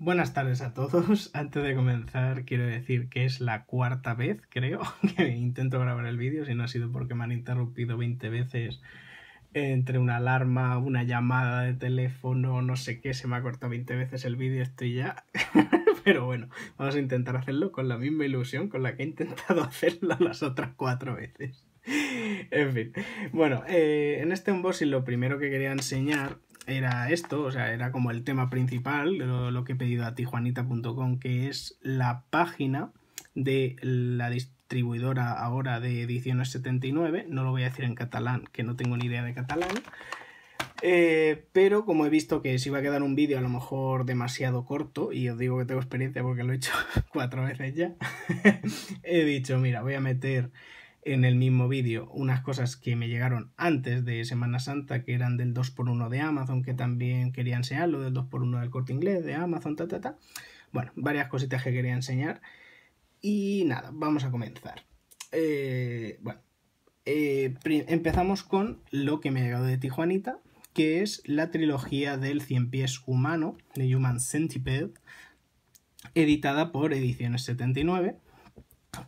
Buenas tardes a todos. Antes de comenzar, quiero decir que es la cuarta vez, creo, que intento grabar el vídeo, si no ha sido porque me han interrumpido 20 veces entre una alarma, una llamada de teléfono, no sé qué, se me ha cortado 20 veces el vídeo, estoy ya. Pero bueno, vamos a intentar hacerlo con la misma ilusión con la que he intentado hacerlo las otras cuatro veces. En fin, bueno, eh, en este unboxing lo primero que quería enseñar era esto, o sea, era como el tema principal, lo, lo que he pedido a tijuanita.com, que es la página de la distribuidora ahora de ediciones 79, no lo voy a decir en catalán, que no tengo ni idea de catalán, eh, pero como he visto que se iba a quedar un vídeo a lo mejor demasiado corto, y os digo que tengo experiencia porque lo he hecho cuatro veces ya, he dicho, mira, voy a meter en el mismo vídeo unas cosas que me llegaron antes de Semana Santa, que eran del 2x1 de Amazon, que también quería lo del 2x1 del corte inglés, de Amazon, ta, ta, ta. Bueno, varias cositas que quería enseñar. Y nada, vamos a comenzar. Eh, bueno, eh, empezamos con lo que me ha llegado de Tijuanita, que es la trilogía del 100 Pies Humano, de Human Centipede, editada por Ediciones 79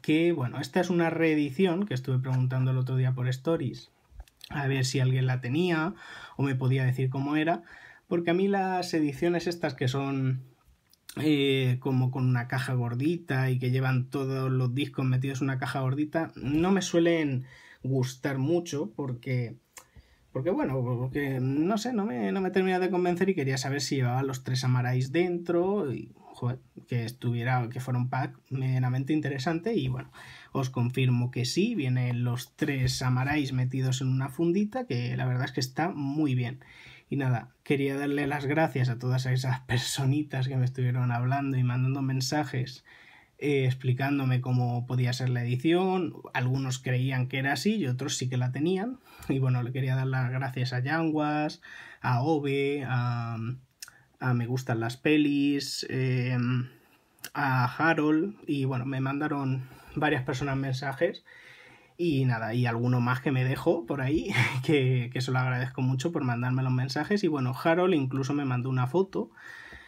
que bueno, esta es una reedición que estuve preguntando el otro día por Stories, a ver si alguien la tenía o me podía decir cómo era, porque a mí las ediciones estas que son eh, como con una caja gordita y que llevan todos los discos metidos en una caja gordita, no me suelen gustar mucho porque... Porque bueno, porque no sé, no me, no me termina de convencer y quería saber si llevaba los tres amarais dentro y que estuviera, que fuera un pack medianamente interesante. Y bueno, os confirmo que sí, vienen los tres samaráis metidos en una fundita, que la verdad es que está muy bien. Y nada, quería darle las gracias a todas esas personitas que me estuvieron hablando y mandando mensajes eh, explicándome cómo podía ser la edición. Algunos creían que era así y otros sí que la tenían. Y bueno, le quería dar las gracias a Yanguas, a Ove, a a Me gustan las pelis, em, a Harold y bueno, me mandaron varias personas mensajes y nada, y alguno más que me dejó por ahí, que, que se lo agradezco mucho por mandarme los mensajes y bueno, Harold incluso me mandó una foto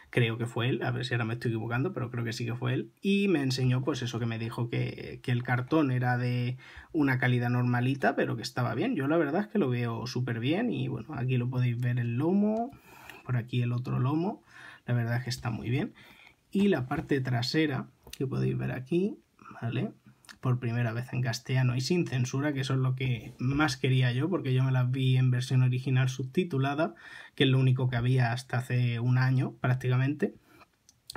creo que fue él, a ver si ahora me estoy equivocando, pero creo que sí que fue él, y me enseñó pues eso que me dijo que, que el cartón era de una calidad normalita, pero que estaba bien. Yo la verdad es que lo veo súper bien y bueno, aquí lo podéis ver el lomo, por aquí el otro lomo, la verdad es que está muy bien. Y la parte trasera, que podéis ver aquí, ¿vale? Por primera vez en castellano y sin censura, que eso es lo que más quería yo, porque yo me las vi en versión original subtitulada, que es lo único que había hasta hace un año prácticamente.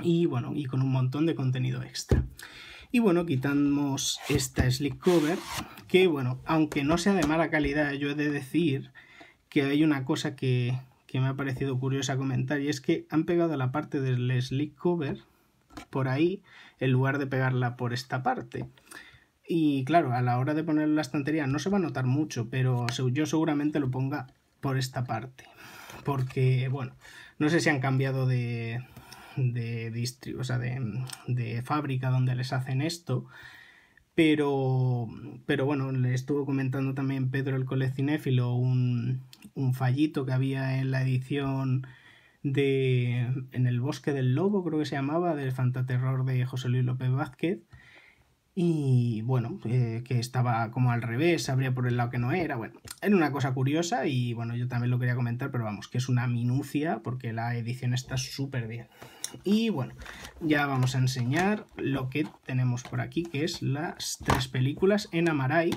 Y bueno, y con un montón de contenido extra. Y bueno, quitamos esta slick cover, que bueno, aunque no sea de mala calidad, yo he de decir que hay una cosa que, que me ha parecido curiosa comentar y es que han pegado la parte del slick cover por ahí en lugar de pegarla por esta parte. Y claro, a la hora de poner la estantería no se va a notar mucho, pero yo seguramente lo ponga por esta parte. Porque, bueno, no sé si han cambiado de, de o sea, de, de fábrica donde les hacen esto, pero, bueno, le estuvo comentando también Pedro el colecinéfilo un, un fallito que había en la edición de En el bosque del lobo, creo que se llamaba, del Fantaterror de José Luis López Vázquez. Y bueno, eh, que estaba como al revés, abría por el lado que no era. Bueno, era una cosa curiosa y bueno, yo también lo quería comentar, pero vamos, que es una minucia porque la edición está súper bien. Y bueno, ya vamos a enseñar lo que tenemos por aquí, que es las tres películas en amaray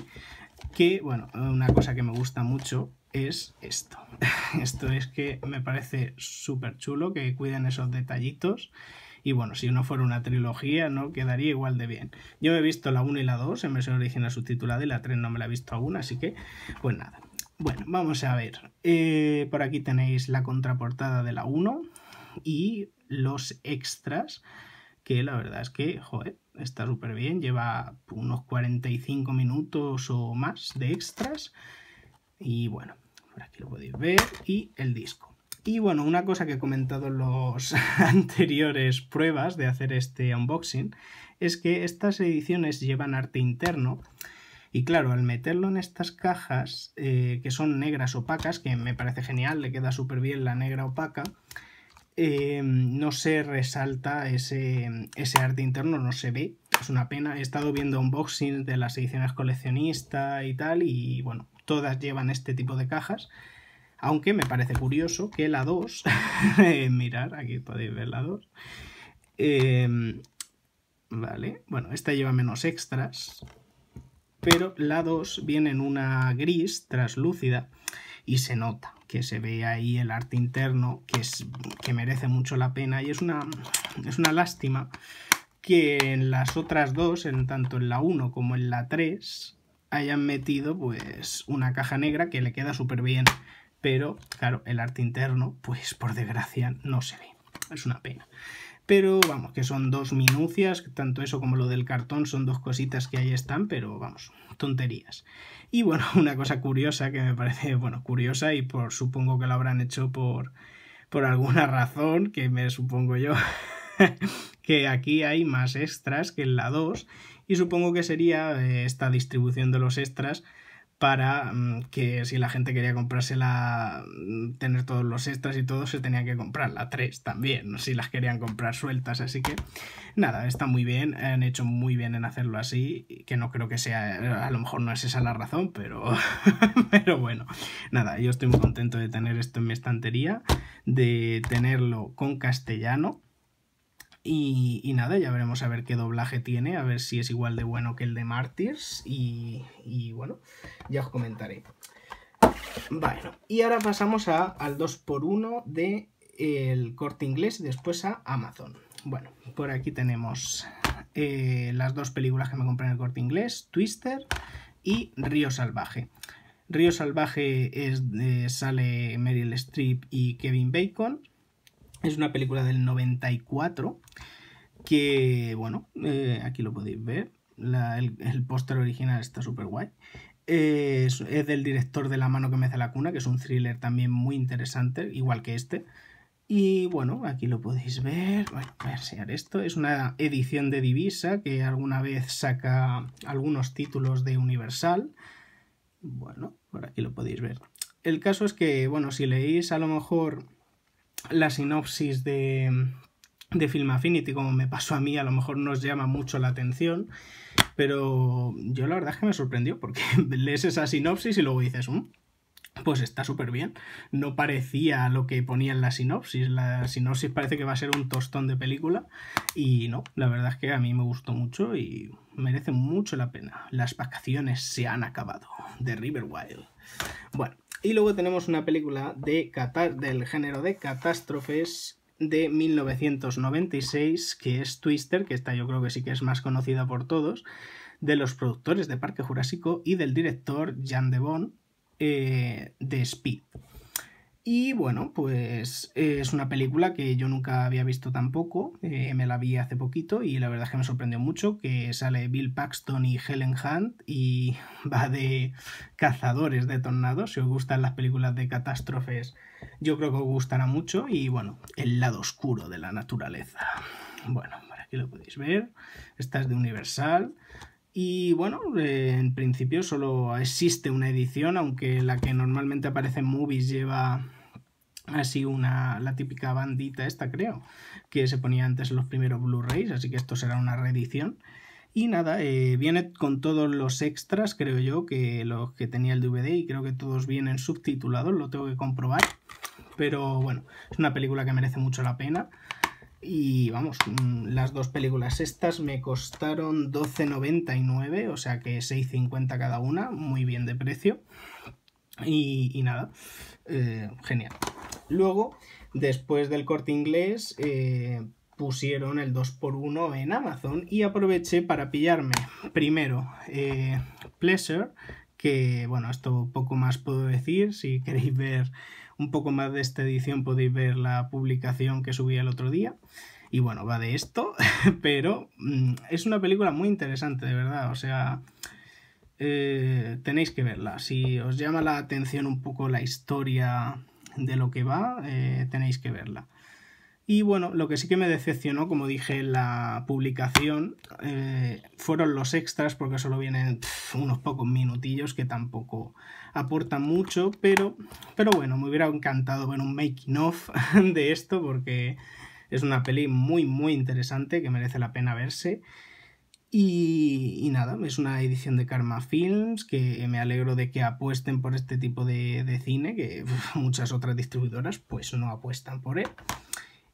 que, bueno, una cosa que me gusta mucho es esto. Esto es que me parece súper chulo que cuiden esos detallitos. Y bueno, si no fuera una trilogía, no quedaría igual de bien. Yo he visto la 1 y la 2 en versión original subtitulada y la 3 no me la he visto aún, así que, pues nada. Bueno, vamos a ver. Eh, por aquí tenéis la contraportada de la 1 y los extras, que la verdad es que, está súper bien, lleva unos 45 minutos o más de extras. Y bueno, por aquí lo podéis ver, y el disco. Y bueno, una cosa que he comentado en las anteriores pruebas de hacer este unboxing es que estas ediciones llevan arte interno. Y claro, al meterlo en estas cajas, eh, que son negras opacas, que me parece genial, le queda súper bien la negra opaca, eh, no se resalta ese, arte interno, no se ve. Es una pena. He estado viendo unboxing de las ediciones coleccionista y tal, y bueno, todas llevan este tipo de cajas. Aunque me parece curioso que la 2, eh, mirar, aquí podéis ver la 2. Em, vale, bueno, esta lleva menos extras, pero la 2 viene en una gris traslúcida y se nota que se ve ahí el arte interno que, es, que merece mucho la pena y es una, es una lástima que en las otras dos, en tanto en la 1 como en la 3, hayan metido pues una caja negra que le queda súper bien. Pero, claro, el arte interno, pues por desgracia, no se ve. Es una pena pero vamos, que son dos minucias, tanto eso como lo del cartón son dos cositas que ahí están, pero vamos, tonterías. Y bueno, una cosa curiosa que me parece, bueno, curiosa y por supongo que lo habrán hecho por, por alguna razón, que me supongo yo, que aquí hay más extras que en la 2 y supongo que sería eh, esta distribución de los extras para mm, que si la gente quería comprársela, mm, tener todos los extras y todo, se tenía que comprar la 3 también, si las querían comprar sueltas. Así que nada, está muy bien, han hecho muy bien en hacerlo así, que no creo que sea, a lo mejor no es esa la razón, pero, pero bueno, nada, yo estoy muy contento de tener esto en mi estantería, de tenerlo con castellano. Y, y, nada, ya veremos a ver qué doblaje tiene, a ver si es igual de bueno que el de Martyrs. Y, y bueno, ya os comentaré. Bueno, y ahora pasamos a, al 2x1 de el corte inglés y después a Amazon. Bueno, por aquí tenemos eh, las dos películas que me compré en el corte inglés, Twister y Río Salvaje. Río Salvaje es, sale Meryl Streep y Kevin Bacon. Es una película del 94 que, bueno, eh, aquí lo podéis ver. el, póster original está súper guay. es, del director de La mano que me hace la cuna, que es un thriller también muy interesante, igual que este. Y bueno, aquí lo podéis ver. voy a enseñar esto. Es una edición de Divisa que alguna vez saca algunos títulos de Universal. Bueno, por aquí lo podéis ver. El caso es que, bueno, si leéis a lo mejor la sinopsis de, de Film Affinity, como me pasó a mí, a lo mejor nos llama mucho la atención, pero yo la verdad es que me sorprendió porque lees esa sinopsis y luego dices, mm, pues está súper bien. No parecía lo que ponía en la sinopsis. La sinopsis parece que va a ser un tostón de película. Y no, la verdad es que a mí me gustó mucho y merece mucho la pena. Las vacaciones se han acabado de Riverwild. Bueno, y luego tenemos una película de del género de catástrofes de 1996, que es Twister, que esta yo creo que sí que es más conocida por todos, de los productores de Parque Jurásico y del director Jan de Bon eh, de Speed. Y bueno, pues eh, es una película que yo nunca había visto tampoco, eh, me la vi hace poquito y la verdad es que me sorprendió mucho que sale Bill Paxton y Helen Hunt y va de cazadores de tornados, si os gustan las películas de catástrofes yo creo que os gustará mucho y bueno, el lado oscuro de la naturaleza. Bueno, aquí lo podéis ver, esta es de Universal, y bueno, eh, en principio solo existe una edición, aunque la que normalmente aparece en movies lleva así una la típica bandita esta creo que se ponía antes en los primeros Blu-rays así que esto será una reedición y nada eh, viene con todos los extras creo yo que los que tenía el DVD y creo que todos vienen subtitulados lo tengo que comprobar pero bueno es una película que merece mucho la pena y vamos, mm, las dos películas estas me costaron 12,99, o sea que 6,50 cada una, muy bien de precio. Y, nada, eh, genial. Luego, después del corte inglés, eh, pusieron el 2x1 en Amazon y aproveché para pillarme primero eh, Pleasure que bueno, esto poco más puedo decir, si queréis ver un poco más de esta edición podéis ver la publicación que subí el otro día. Y bueno, va de esto, pero mm, es una película muy interesante, de verdad. O sea, eh, tenéis que verla. Si os llama la atención un poco la historia de lo que va, eh, tenéis que verla. Y bueno, lo que sí que me decepcionó, como dije en la publicación, eh, fueron los extras, porque solo vienen unos pocos minutillos que tampoco aportan mucho, pero, pero bueno, me hubiera encantado ver un making of de esto, porque es una peli muy, muy interesante que merece la pena verse. Y, nada, es una edición de Karma Films que me alegro de que apuesten por este tipo de, cine, que muchas otras distribuidoras pues no apuestan por él.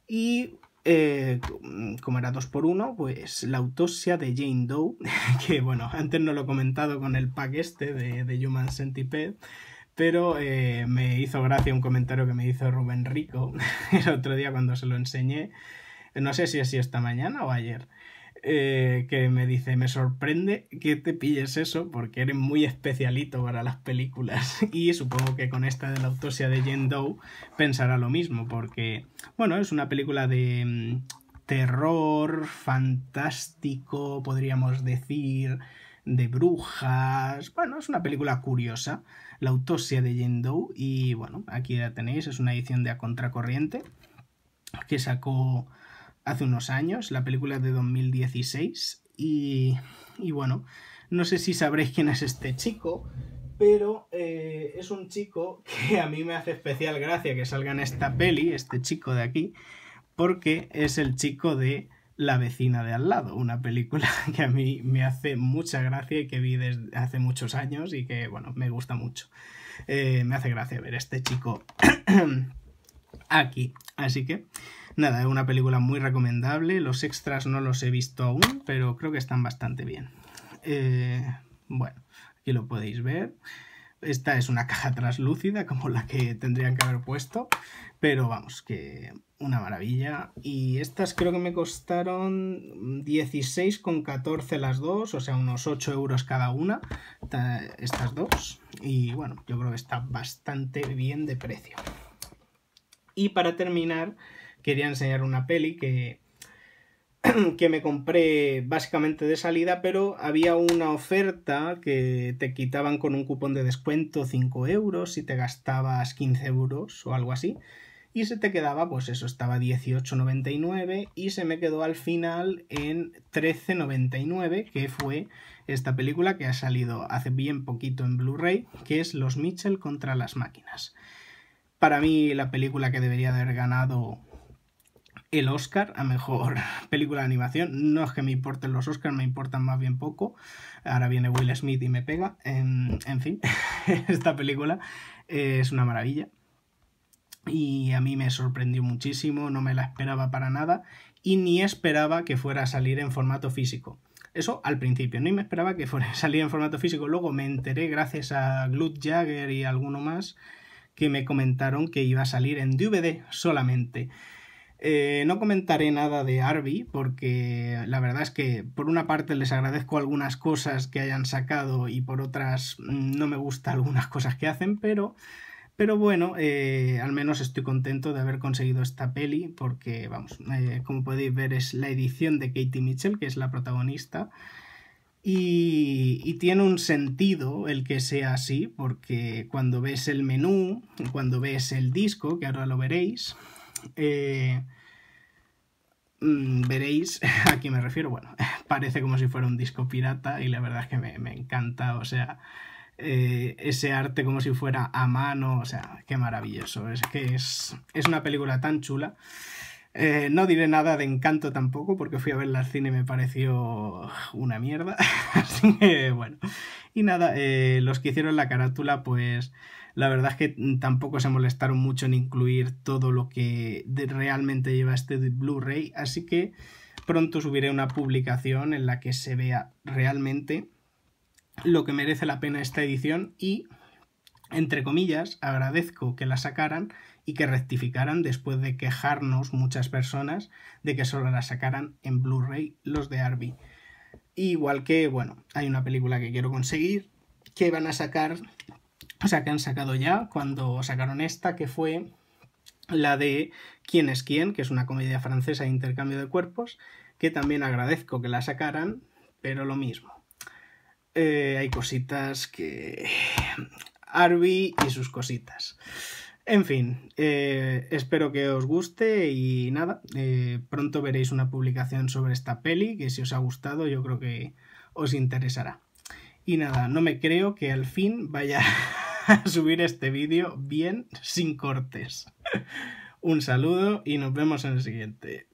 Y eh, mm, como era 2x1, pues la autopsia de Jane Doe, que bueno, antes no lo he comentado con el pack este de, de Human Centipede, pero eh, me hizo gracia un comentario que me hizo Rubén Rico el otro día cuando se lo enseñé, no sé si es esta mañana o ayer, eh, que me dice, me sorprende que te pilles eso porque eres muy especialito para las películas y supongo que con esta de la autopsia de Jane Doe pensará lo mismo porque, bueno, es una película de mm, terror fantástico, podríamos decir, de brujas, bueno, es una película curiosa, la autopsia de Jane Doe y bueno, aquí la tenéis, es una edición de A Contracorriente que sacó hace unos años, la película es de 2016 y, bueno, no sé si sabréis quién es este chico, pero eh, es un chico que a mí me hace especial gracia que salga en esta peli, este chico de aquí, porque es el chico de La vecina de al lado, una película que a mí me hace mucha gracia y que vi desde hace muchos años y que, bueno, me gusta mucho. Eh, me hace gracia ver este chico aquí. Así que, Nada, es una película muy recomendable. Los extras no los he visto aún, pero creo que están bastante bien. Eh, bueno, aquí lo podéis ver. Esta es una caja traslúcida, como la que tendrían que haber puesto, pero vamos, que una maravilla. Y estas creo que me costaron 16,14 las dos, o sea, unos 8 euros cada una, estas dos. Y bueno, yo creo que está bastante bien de precio. Y para terminar, quería enseñar una peli que, que me compré básicamente de salida, pero había una oferta que te quitaban con un cupón de descuento 5 euros si te gastabas 15 euros o algo así. Y se te quedaba, pues eso, estaba 18.99 y se me quedó al final en 13.99, que fue esta película que ha salido hace bien poquito en Blu-ray, que es Los Mitchell contra las máquinas. Para mí la película que debería haber ganado el Oscar a mejor película de animación. No es que me importen los Oscars, me importan más bien poco. Ahora viene Will Smith y me pega. En, fin, esta película es una maravilla. Y a mí me sorprendió muchísimo, no me la esperaba para nada y ni esperaba que fuera a salir en formato físico. Eso al principio, ni me esperaba que fuera a salir en formato físico. Luego me enteré, gracias a Glut Jagger y alguno más, que me comentaron que iba a salir en DVD solamente. Eh, no comentaré nada de Arby porque la verdad es que por una parte les agradezco algunas cosas que hayan sacado y por otras mm, no me gustan algunas cosas que hacen, pero, pero bueno, eh, al menos estoy contento de haber conseguido esta peli porque, vamos, eh, como podéis ver es la edición de Katie Mitchell, que es la protagonista. Y, y, tiene un sentido el que sea así, porque cuando ves el menú, cuando ves el disco, que ahora lo veréis, eh, mm, veréis a quién me refiero. Bueno, parece como si fuera un disco pirata y la verdad es que me, me encanta, o sea, eh, ese arte como si fuera a mano, o sea, qué maravilloso. Es que es, es una película tan chula. Eh, no diré nada de encanto tampoco, porque fui a verla al cine y me pareció una mierda. Así que, bueno, y nada, eh, los que hicieron la carátula, pues la verdad es que tampoco se molestaron mucho en incluir todo lo que realmente lleva este Blu-ray, así que pronto subiré una publicación en la que se vea realmente lo que merece la pena esta edición y, entre comillas, agradezco que la sacaran y que rectificaran después de quejarnos muchas personas de que solo la sacaran en Blu-ray los de Arby. Igual que, bueno, hay una película que quiero conseguir, que van a sacar, o sea, que han sacado ya cuando sacaron esta, que fue la de Quién es quién, que es una comedia francesa de intercambio de cuerpos, que también agradezco que la sacaran, pero lo mismo. Eh, hay cositas que... Arby y sus cositas. En fin, eh, espero que os guste y nada, eh, pronto veréis una publicación sobre esta peli que si os ha gustado yo creo que os interesará. Y nada, no me creo que al fin vaya a subir este vídeo bien sin cortes. Un saludo y nos vemos en el siguiente.